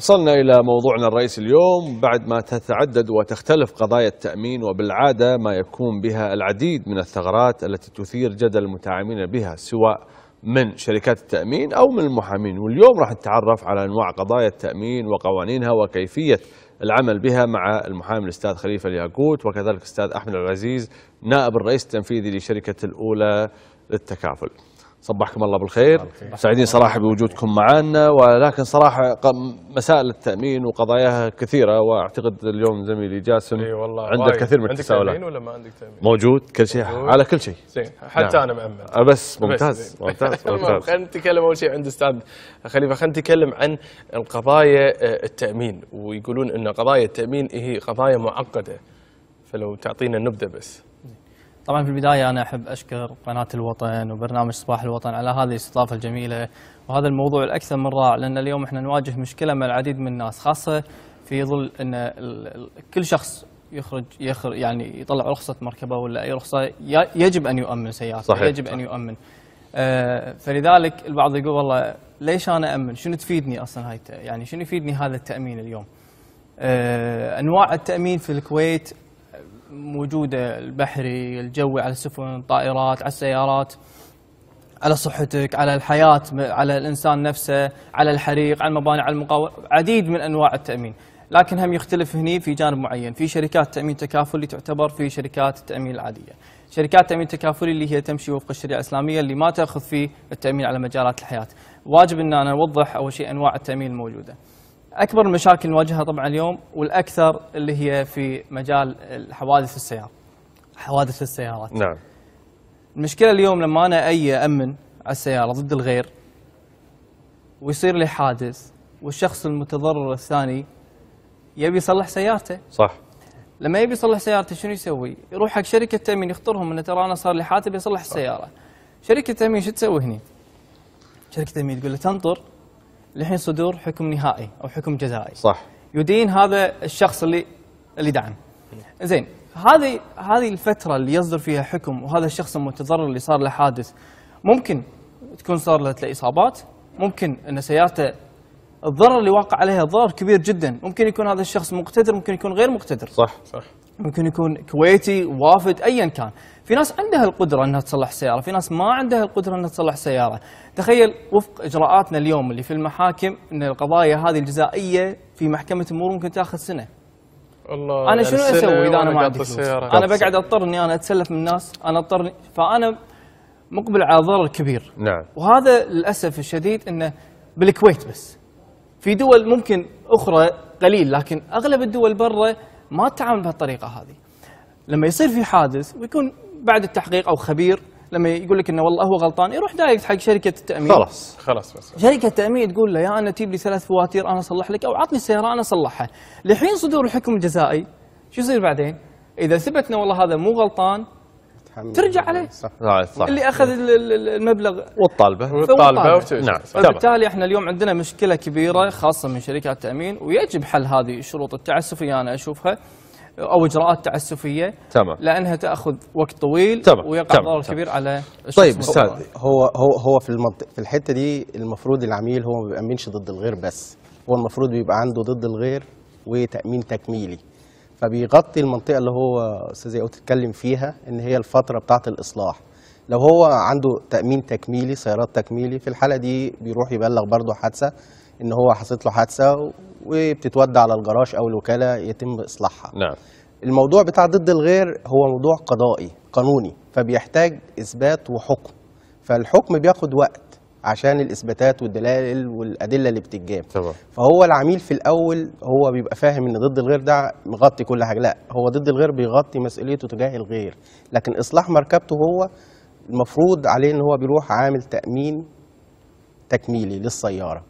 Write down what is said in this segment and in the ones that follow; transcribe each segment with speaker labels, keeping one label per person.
Speaker 1: وصلنا إلى موضوعنا الرئيسي اليوم بعد ما تتعدد وتختلف قضايا التأمين وبالعادة ما يكون بها العديد من الثغرات التي تثير جدل المتعاملين بها سواء من شركات التأمين أو من المحامين واليوم راح نتعرف على أنواع قضايا التأمين وقوانينها وكيفية العمل بها مع المحامي الأستاذ خليفة الياقوت وكذلك الأستاذ أحمد العزيز نائب الرئيس التنفيذي لشركة الأولى للتكافل صبحكم الله بالخير سعيدين صراحة بوجودكم معنا ولكن صراحة مسائل التأمين وقضاياها كثيرة وأعتقد اليوم زميلي جاسم أي والله عنده كثير من التساؤلات عندك تأمين ولا ما عندك تأمين موجود كل شيء على كل شيء زين حتى نعم. أنا مأمن آه، بس ممتاز بس ممتاز, ممتاز. خلينا نتكلم أول شيء عند أستاذ خليفة خلينا نتكلم عن القضايا آه، التأمين ويقولون أن قضايا التأمين هي قضايا معقدة فلو تعطينا نبذة بس
Speaker 2: طبعا في البدايه انا احب اشكر قناه الوطن وبرنامج صباح الوطن على هذه الاستضافه الجميله وهذا الموضوع الاكثر من رائع لان اليوم احنا نواجه مشكله مع العديد من الناس خاصه في ظل ان كل شخص يخرج يخرج يعني يطلع رخصه مركبه ولا اي رخصه يجب ان يؤمن سيارته صحيح. يجب ان يؤمن آه فلذلك البعض يقول والله ليش انا امن؟ شنو تفيدني اصلا هاي يعني شنو يفيدني هذا التامين اليوم؟ آه انواع التامين في الكويت موجوده البحري الجوي على السفن الطائرات على السيارات على صحتك على الحياه على الانسان نفسه على الحريق على المباني على المقاومه عديد من انواع التامين لكن هم يختلف هني في جانب معين في شركات تامين تكافلي تعتبر في شركات التامين العاديه شركات التامين التكافلي اللي هي تمشي وفق الشريعه الاسلاميه اللي ما تاخذ في التامين على مجالات الحياه واجب ان انا اوضح اول شيء انواع التامين الموجوده اكبر المشاكل اللي نواجهها طبعا اليوم والاكثر اللي هي في مجال الحوادث السيارات حوادث السيارات نعم المشكله اليوم لما انا اي امن على السياره ضد الغير ويصير لي حادث والشخص المتضرر الثاني يبي يصلح سيارته صح لما يبي يصلح سيارته شنو يسوي؟ يروح حق شركه تامين يخطرهم انه ترى انا صار لي حادث بيصلح السياره. شركه التامين شو تسوي هني؟ شركه التامين تقول له تنطر لحين صدور حكم نهائي او حكم جزائي صح يدين هذا الشخص اللي اللي دعم زين هذه هذه الفتره اللي يصدر فيها حكم وهذا الشخص المتضرر اللي صار له حادث ممكن تكون صار له اصابات ممكن ان سيارته الضرر اللي واقع عليها ضرر كبير جدا ممكن يكون هذا الشخص مقتدر ممكن يكون غير مقتدر صح صح ممكن يكون كويتي وافد ايا كان في ناس عندها القدره انها تصلح سياره في ناس ما عندها القدره انها تصلح سياره تخيل وفق اجراءاتنا اليوم اللي في المحاكم ان القضايا هذه الجزائيه في محكمه امور ممكن تاخذ سنه الله انا يعني شنو اسوي اذا انا ما عندي فلوس انا بقعد اضطر اني انا اتسلف من الناس انا اضطر فانا مقبل على ضرر كبير نعم وهذا للاسف الشديد انه بالكويت بس في دول ممكن اخرى قليل لكن اغلب الدول برا ما تتعامل بهالطريقه هذه لما يصير في حادث ويكون بعد التحقيق او خبير لما يقول لك انه والله هو غلطان يروح دايركت حق شركه التامين خلاص خلاص بس شركه التامين تقول له يا انا تجيب لي ثلاث فواتير انا اصلح لك او عطني السياره انا اصلحها لحين صدور الحكم الجزائي شو يصير بعدين؟ اذا ثبت انه والله هذا مو غلطان ترجع عليه صح, آه، صح. اللي اخذ المبلغ
Speaker 1: والطالبه والطالبه نعم, نعم. فبالتالي
Speaker 2: احنا اليوم عندنا مشكله كبيره خاصه من شركات التامين ويجب حل هذه الشروط التعسفيه انا اشوفها او اجراءات تعسفيه تمام لانها تاخذ وقت طويل تمام ويقع ضرر كبير على الشخص طيب استاذ
Speaker 3: هو هو هو في المنطق في الحته دي المفروض العميل هو ما بيامنش ضد الغير بس هو المفروض بيبقى عنده ضد الغير وتامين تكميلي فبيغطي المنطقه اللي هو استاذ ياقوت اتكلم فيها ان هي الفتره بتاعه الاصلاح لو هو عنده تامين تكميلي سيارات تكميلي في الحاله دي بيروح يبلغ برضه حادثه ان هو حصلت له حادثه وبتتودى على الجراج او الوكاله يتم اصلاحها نعم الموضوع بتاع ضد الغير هو موضوع قضائي قانوني فبيحتاج اثبات وحكم فالحكم بياخد وقت عشان الاثباتات والدلائل والادله اللي بتتجاب طبعا. فهو العميل في الاول هو بيبقى فاهم ان ضد الغير ده مغطي كل حاجه لا هو ضد الغير بيغطي مسؤوليته تجاه الغير لكن اصلاح مركبته هو المفروض عليه ان هو بيروح عامل تامين تكميلي للسياره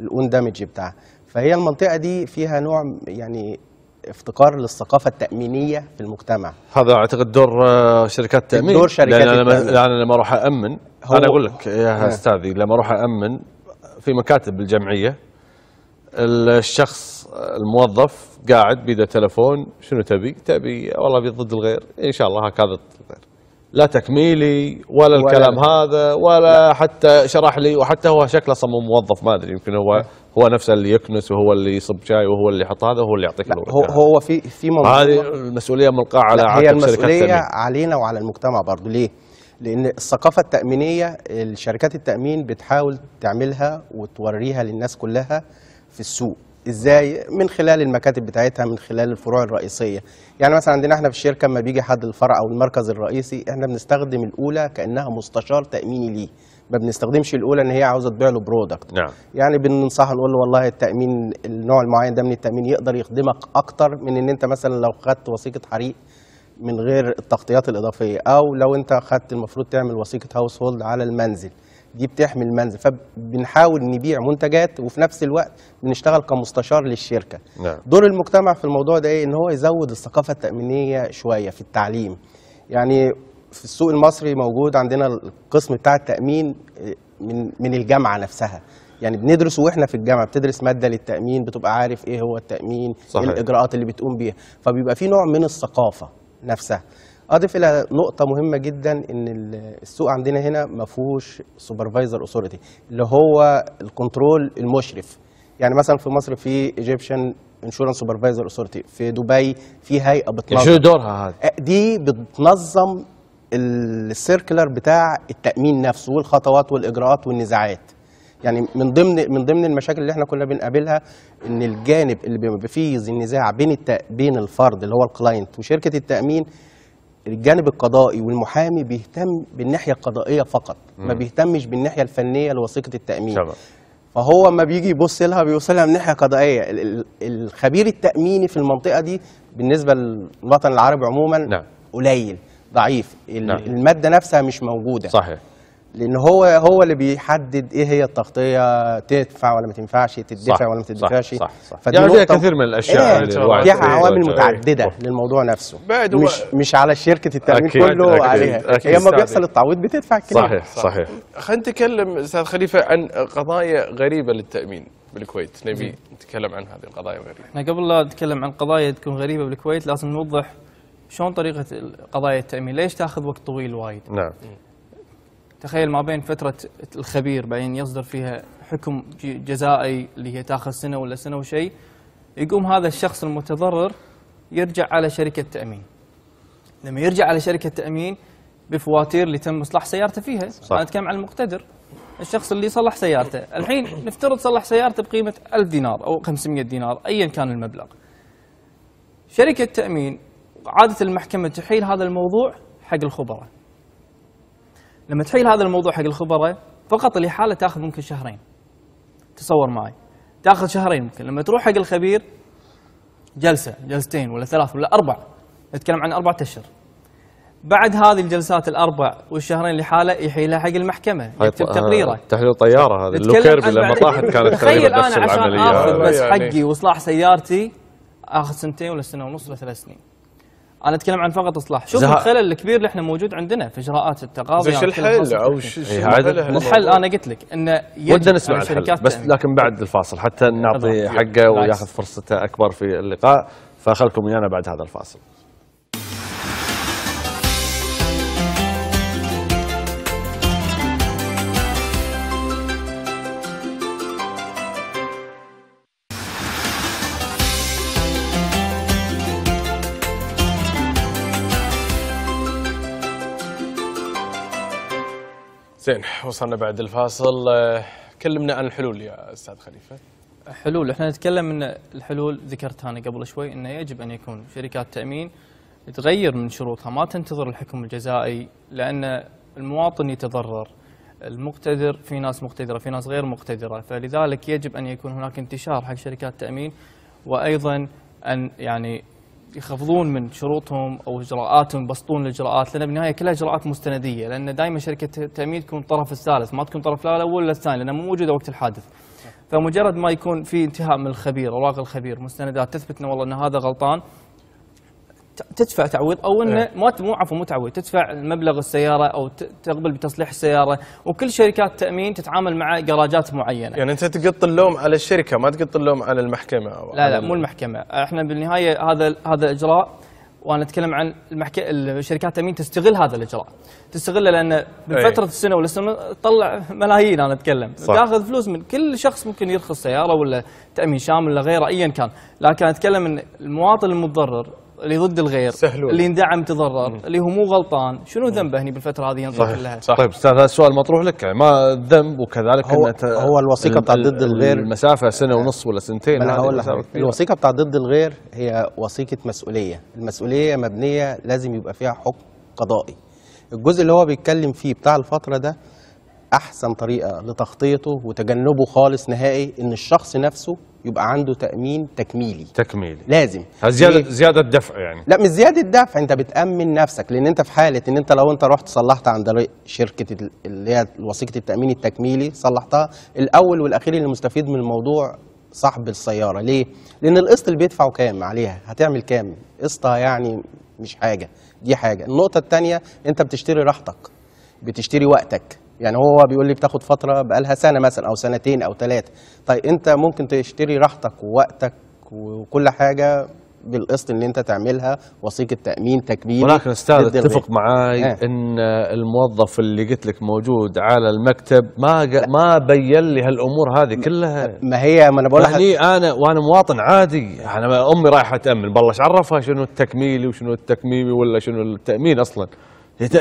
Speaker 3: الاون دامج بتاعها فهي المنطقه دي فيها نوع يعني افتقار للثقافه التامينيه في المجتمع
Speaker 1: هذا اعتقد دور آه، شركات التامين دور شركات لان انا لما اروح امن هو انا اقول لك يا إيه. استاذي لما اروح امن في مكاتب الجمعيه الشخص الموظف قاعد بيده تلفون شنو تبي؟ تبي والله ابي ضد الغير ان شاء الله هكذا ضد الغير لا تكميلي ولا الكلام ولا هذا ولا لا. حتى شرح لي وحتى هو شكله صمم موظف ما ادري يمكن هو هو نفسه اللي يكنس وهو اللي يصب شاي وهو اللي يحط هذا وهو اللي يعطيك لا
Speaker 3: هو هو في في هذه
Speaker 1: المسؤوليه ملقاه على عاتق هي المسؤوليه
Speaker 3: علينا وعلى المجتمع برضه ليه؟ لان الثقافه التامينيه الشركات التامين بتحاول تعملها وتوريها للناس كلها في السوق ازاي من خلال المكاتب بتاعتها من خلال الفروع الرئيسيه يعني مثلا عندنا احنا في الشركه لما بيجي حد الفرع او المركز الرئيسي احنا بنستخدم الاولى كانها مستشار تاميني ليه ما بنستخدمش الاولى ان هي عاوزه تبيع له برودكت نعم. يعني بننصحه نقول له والله التامين النوع المعين ده من التامين يقدر يخدمك اكتر من ان انت مثلا لو خدت وثيقه حريق من غير التغطيات الاضافيه او لو انت خدت المفروض تعمل وثيقه هاوس هولد على المنزل دي بتحمي المنزل فبنحاول نبيع منتجات وفي نفس الوقت بنشتغل كمستشار للشركه نعم. دور المجتمع في الموضوع ده ايه ان هو يزود الثقافه التامينيه شويه في التعليم يعني في السوق المصري موجود عندنا القسم بتاع التامين آه، من من الجامعه نفسها يعني بندرس واحنا في الجامعه بتدرس ماده للتامين بتبقى عارف ايه هو التامين إيه صحيح. الاجراءات اللي بتقوم بيها فبيبقى في نوع من الثقافه نفسها اضف الى نقطه مهمه جدا ان السوق عندنا هنا ما فيهوش سوبرفايزر اوثوريتي اللي هو الكنترول المشرف يعني مثلا في مصر في ايجيبشن انشورنس سوبرفايزر اوثوريتي في دبي في هيئه بتنظم شو دورها هذا دي بتنظم السيركلر بتاع التامين نفسه والخطوات والاجراءات والنزاعات يعني من ضمن من ضمن المشاكل اللي احنا كنا بنقابلها ان الجانب اللي بيبقى فيه النزاع بين بين الفرد اللي هو الكلاينت وشركه التامين الجانب القضائي والمحامي بيهتم بالناحيه القضائيه فقط ما بيهتمش بالناحيه الفنيه لوثيقه التامين شبه. فهو ما بيجي يبص لها بيوصلها لها من ناحيه قضائيه الخبير التاميني في المنطقه دي بالنسبه للوطن العربي عموما نعم. قليل ضعيف نعم. الماده نفسها مش موجوده صحيح لان هو هو اللي بيحدد ايه هي التغطيه تدفع ولا ما تنفعش تدفع ولا ما تدفعش صح صح, يعني فيها كثير من الاشياء إيه فيها عوامل متعدده إيه. للموضوع نفسه بعد مش مش على شركه التامين كله أكيد عليها هي لما بيحصل التعويض بتدفع الكلام صحيح صحيح
Speaker 1: خلينا نتكلم استاذ خليفه عن قضايا غريبه للتامين بالكويت نبي نتكلم عن هذه القضايا الغريبه
Speaker 2: احنا قبل لا نتكلم عن قضايا تكون غريبه بالكويت لازم نوضح شلون طريقه قضايا التامين ليش تاخذ وقت طويل وايد نعم تخيل ما بين فترة الخبير بعدين يصدر فيها حكم جزائي اللي هي تاخذ سنة ولا سنة وشيء يقوم هذا الشخص المتضرر يرجع على شركة تأمين لما يرجع على شركة تأمين بفواتير اللي تم إصلاح سيارته فيها صح. أنا أتكلم عن المقتدر الشخص اللي صلح سيارته الحين نفترض صلح سيارته بقيمة 1000 دينار أو 500 دينار أيا كان المبلغ شركة تأمين عادة المحكمة تحيل هذا الموضوع حق الخبراء لما تحيل هذا الموضوع حق الخبراء فقط الإحالة تاخذ ممكن شهرين تصور معي تاخذ شهرين ممكن لما تروح حق الخبير جلسة جلستين ولا ثلاث ولا أربع نتكلم عن أربعة أشهر بعد هذه الجلسات الاربع والشهرين اللي حاله يحيلها حق المحكمه يكتب آه، تقريره
Speaker 1: تحليل طياره هذا اللوكيربي لما طاحت كانت تخيل انا عشان اخذ بس آه، حقي يعني.
Speaker 2: واصلاح سيارتي اخذ سنتين ولا سنه ونص ولا ثلاث سنين انا اتكلم عن فقط اصلاح شوف زه... الخلل الكبير اللي احنا موجود عندنا في اجراءات التقاضي ايش الحل او شو إيه، الحل انا قلت لك انه ودنا نسمع الحل بس
Speaker 1: لكن بعد الفاصل حتى نعطي حقه وياخذ فرصته اكبر في اللقاء فخلكم ويانا بعد هذا الفاصل
Speaker 2: زين وصلنا بعد الفاصل آه، كلمنا عن الحلول يا استاذ خليفه حلول احنا نتكلم ان الحلول ذكرتها انا قبل شوي انه يجب ان يكون شركات تامين تغير من شروطها ما تنتظر الحكم الجزائي لان المواطن يتضرر المقتدر في ناس مقتدره في ناس غير مقتدره فلذلك يجب ان يكون هناك انتشار حق شركات التامين وايضا ان يعني يخفضون من شروطهم او اجراءاتهم يبسطون الاجراءات لان بالنهايه كلها اجراءات مستنديه لان دائما شركه التامين تكون الطرف الثالث ما تكون الطرف لا الاول ولا الثاني لانها مو موجوده وقت الحادث. فمجرد ما يكون في انتهاء من الخبير اوراق الخبير مستندات تثبت انه والله ان هذا غلطان تدفع تعويض او انه إيه. ما مو عفوا مو تعويض تدفع مبلغ السياره او تقبل بتصليح السياره وكل شركات تامين تتعامل مع جراجات معينه. يعني انت تقط اللوم على الشركه ما تقط اللوم على المحكمه أو لا لا مو المحكمه، احنا بالنهايه هذا هذا اجراء وانا اتكلم عن المحك... شركات التامين تستغل هذا الاجراء تستغله لان بفتره إيه. السنه ولا السنه تطلع ملايين انا اتكلم تاخذ فلوس من كل شخص ممكن يرخص سياره ولا تامين شامل ولا غيره ايا كان لكن اتكلم ان المواطن المتضرر اللي ضد الغير سهلون. اللي اندعم تضرر مم. اللي هو مو غلطان شنو ذنبه هني بالفتره هذه ينصح لها صح. طيب
Speaker 1: استاذ هذا السؤال مطروح لك يعني ما الذنب وكذلك هو, هو الوثيقه بتاع ضد الغير المسافه سنه ونص ولا سنتين انا هقول لك الوثيقه بتاع ضد الغير
Speaker 2: هي
Speaker 3: وثيقه مسؤوليه المسؤوليه مبنيه لازم يبقى فيها حكم قضائي الجزء اللي هو بيتكلم فيه بتاع الفتره ده احسن طريقه لتخطيطه وتجنبه خالص نهائي ان الشخص نفسه يبقى عنده تامين تكميلي تكميلي لازم زياده إيه؟ زياده
Speaker 1: دفع يعني لا
Speaker 3: مش زياده دفع انت بتامن نفسك لان انت في حاله ان انت لو انت رحت صلحت عند شركه اللي هي وثيقه التامين التكميلي صلحتها الاول والاخير اللي مستفيد من الموضوع صاحب السياره ليه لان القسط اللي بيدفعه كام عليها هتعمل كام قسطها يعني مش حاجه دي حاجه النقطه الثانيه انت بتشتري راحتك بتشتري وقتك يعني هو بيقول لي بتاخد فتره بقالها سنه مثلا او سنتين او ثلاثه طيب انت ممكن تشتري راحتك ووقتك وكل حاجه بالقسط اللي انت تعملها وثيقه تامين تكميل ولكن استاذ اتفق معاي آه.
Speaker 1: ان الموظف اللي قلت لك موجود على المكتب ما ما بين لي هالامور هذه كلها ما هي ما انا بقول لك انا وانا مواطن عادي انا امي رايحه تامن بالله ايش عرفها شنو التكميلي وشنو التكميمي ولا شنو التامين اصلا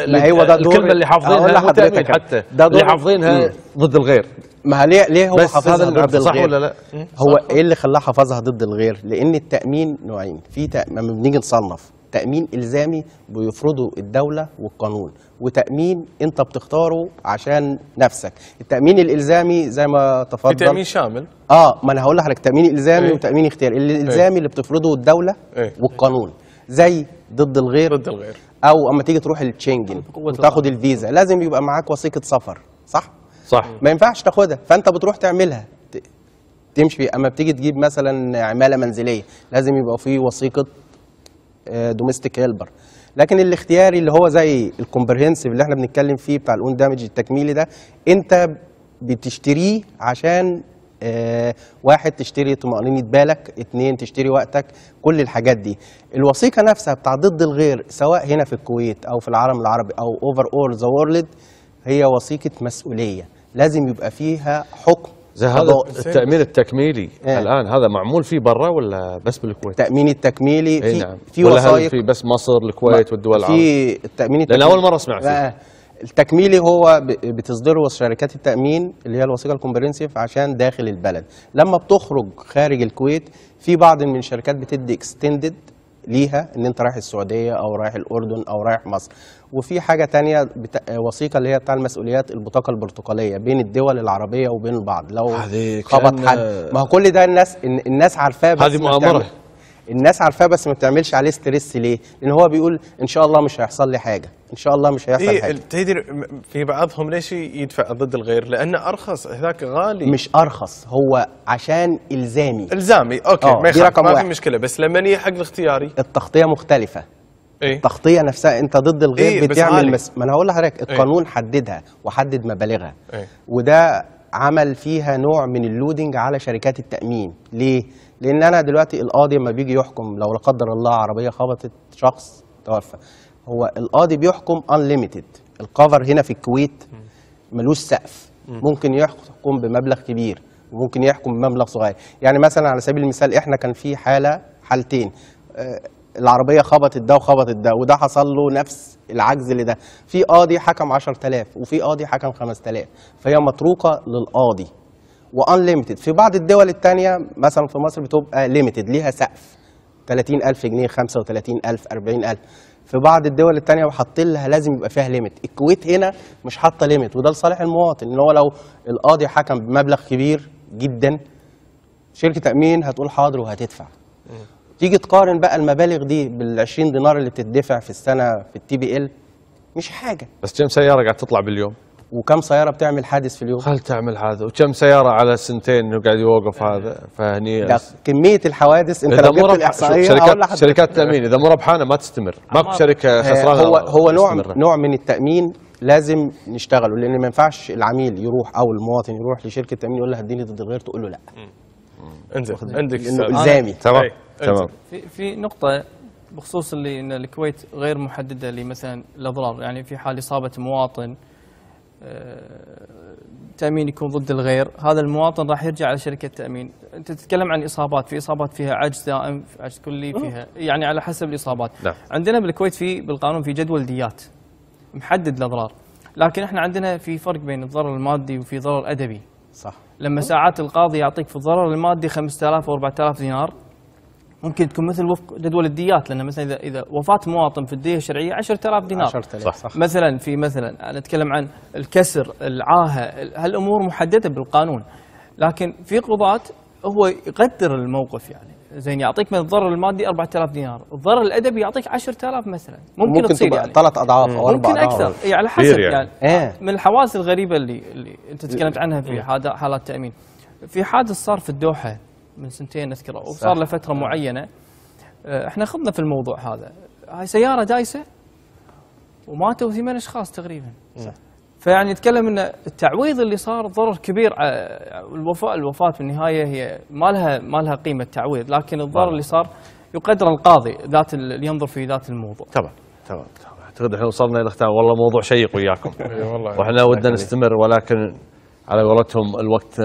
Speaker 1: ما هو ده دور الكلمه اللي حافظينها حضرتك حتى ده دور اللي حافظينها ضد الغير
Speaker 3: ما ليه ليه هو حافظها ضد الغير صح ولا لا هو ايه اللي خلاه حافظها ضد الغير لان التامين نوعين في لما بنيجي نصنف تامين الزامي بيفرضه الدوله والقانون وتامين انت بتختاره عشان نفسك التامين الالزامي زي ما تفضل في تامين شامل اه ما انا هقول لحضرتك تامين الزامي ايه؟ وتامين اختياري الالزامي ايه؟ اللي بتفرضه الدوله ايه؟ والقانون زي ضد الغير ضد الغير او اما تيجي تروح التشنجن آه، وتاخد الفيزا لازم يبقى معاك وثيقه سفر صح صح ما ينفعش تاخدها فانت بتروح تعملها تمشي اما بتيجي تجيب مثلا عماله منزليه لازم يبقى في وثيقه دوميستيك آه، هيلبر لكن الاختياري اللي هو زي الكومبرهنسيف اللي احنا بنتكلم فيه بتاع الاون دامج التكميلي ده انت بتشتريه عشان آه، واحد تشتري طمأنينة بالك اثنين تشتري وقتك كل الحاجات دي الوثيقة نفسها بتاع ضد الغير سواء هنا في الكويت أو في العالم العربي أو أوفر أول ذا وورلد هي وثيقة مسؤولية لازم يبقى فيها حكم زي هذا التامين
Speaker 1: التكميلي آه. الان هذا معمول فيه برا ولا بس بالكويت؟ التامين التكميلي في, نعم. في ولا وثائق في بس مصر الكويت والدول العربيه؟ في التامين التكميلي لان اول مره اسمع فيه
Speaker 3: التكميلي هو بتصدره شركات التامين اللي هي الوثيقه الكومبرنسيف عشان داخل البلد لما بتخرج خارج الكويت في بعض من الشركات بتدي اكستندد ليها ان انت رايح السعوديه او رايح الاردن او رايح مصر وفي حاجه تانية وثيقه اللي هي بتاع المسؤوليات البطاقه البرتقاليه بين الدول العربيه وبين البعض لو خبط حد ما هو كل ده الناس الناس عارفاه هذه مؤامره الناس عارفاه بس ما بتعملش عليه ستريس ليه؟ لان هو بيقول ان شاء الله مش هيحصل لي حاجه، ان شاء الله مش هيحصل إيه حاجه.
Speaker 1: تدري في بعضهم ليش يدفع ضد الغير؟ لانه ارخص هذاك غالي مش
Speaker 3: ارخص هو عشان الزامي الزامي اوكي آه، ما يخاف ما في
Speaker 1: مشكله بس لما يجي حق
Speaker 3: الاختياري التغطيه مختلفه إيه؟ التغطيه نفسها انت ضد الغير إيه؟ بتعمل مس... ما انا هقول لحضرتك إيه. القانون إيه؟ حددها وحدد مبالغها إيه؟ وده عمل فيها نوع من اللودنج على شركات التامين ليه لان انا دلوقتي القاضي لما بيجي يحكم لو لا قدر الله عربيه خبطت شخص توفى هو القاضي بيحكم انليميتد الكفر هنا في الكويت ملوش سقف ممكن يحكم بمبلغ كبير وممكن يحكم بمبلغ صغير يعني مثلا على سبيل المثال احنا كان في حاله حالتين آه، العربيه خبطت ده وخبطت ده وده حصل له نفس العجز اللي ده في قاضي حكم 10000 وفي قاضي حكم 5000 فهي متروكه للقاضي وانليمتد في بعض الدول الثانيه مثلا في مصر بتبقى ليميتد ليها سقف 30000 جنيه 35000 40000 في بعض الدول الثانيه حاطين لها لازم يبقى فيها ليميت الكويت هنا مش حاطه ليميت وده لصالح المواطن ان هو لو القاضي حكم بمبلغ كبير جدا شركه تامين هتقول حاضر وهتدفع تيجي تقارن بقى المبالغ دي بال 20 دينار اللي بتدفع في السنه في التي بي ال مش حاجه
Speaker 1: بس كم سياره قاعد تطلع باليوم؟ وكم سياره بتعمل حادث في اليوم؟ خل تعمل هذا وكم سياره على سنتين انه قاعد يوقف هذا فهني لا كميه الحوادث انت لو جبت الاحصائيه شركات شركات التامين اذا مو ربحانه ما تستمر آه، ماكو شركه خسرانه هو هو نوع نوع من التامين
Speaker 3: لازم نشتغله لان ما ينفعش العميل يروح او المواطن يروح لشركه تامين يقول لها اديني ضد الغير تقول له لا
Speaker 1: انزل عندك الزامي
Speaker 3: تمام طيب. تمام
Speaker 2: في في نقطة بخصوص اللي ان الكويت غير محددة لمثلا الاضرار يعني في حال اصابة مواطن آه، تامين يكون ضد الغير هذا المواطن راح يرجع على شركه تامين انت تتكلم عن اصابات في اصابات فيها عجز دائم في عجز كلي فيها يعني على حسب الاصابات لا. نعم. عندنا بالكويت في بالقانون في جدول ديات محدد الاضرار لكن احنا عندنا في فرق بين الضرر المادي وفي ضرر ادبي صح لما ساعات القاضي يعطيك في الضرر المادي 5000 و4000 دينار ممكن تكون مثل وفق جدول الديات لان مثلا اذا اذا وفاه مواطن في الديه الشرعيه 10000 دينار 10000 صح. صح مثلا في مثلا انا اتكلم عن الكسر العاهه هالامور محدده بالقانون لكن في قضاة هو يقدر الموقف يعني زين يعطيك من الضرر المادي 4000 دينار، الضرر الادبي يعطيك 10000 مثلا، ممكن, ممكن تصير يعني ثلاث اضعاف او اربع اضعاف ممكن اكثر يعني على حسب يعني, يعني. إيه. من الحوادث الغريبه اللي اللي انت تكلمت عنها في إيه. حالات تامين في حادث صار في الدوحه من سنتين اذكره وصار له فتره آه. معينه آه، احنا خضنا في الموضوع هذا هاي سياره دايسه وماتوا ثمان اشخاص تقريبا صح فيعني نتكلم ان التعويض اللي صار ضرر كبير آه، الوفاء الوفاه في النهايه هي ما لها ما لها قيمه تعويض لكن الضرر اللي صار يقدر القاضي ذات اللي ينظر في ذات الموضوع طبعا طبعا
Speaker 1: اعتقد احنا وصلنا الى ختام والله موضوع شيق وياكم والله واحنا ودنا نستمر ولكن على قولتهم الوقت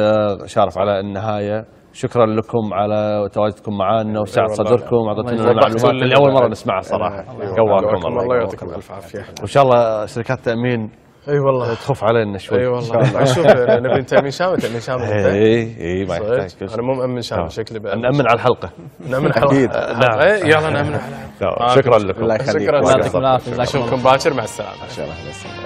Speaker 1: شارف على النهايه شكرا لكم على تواجدكم معنا وسعه صدركم اعطيتونا المعلومات اللي اول مره نسمعها صراحه قواكم الله يعطيكم الف عافيه وان شاء الله شركات تامين اي والله تخف علينا شوي اي والله شوف نبي تامين شامل تامين شامل اي اي ما يحتاج انا مو مامن شامل شكلي بقى نامن على الحلقه نامن على الحلقه نعم إيه، يلا نامن على الحلقه شكرا لكم شكرا يعطيكم العافيه اشوفكم باكر مع السلامه ان شاء الله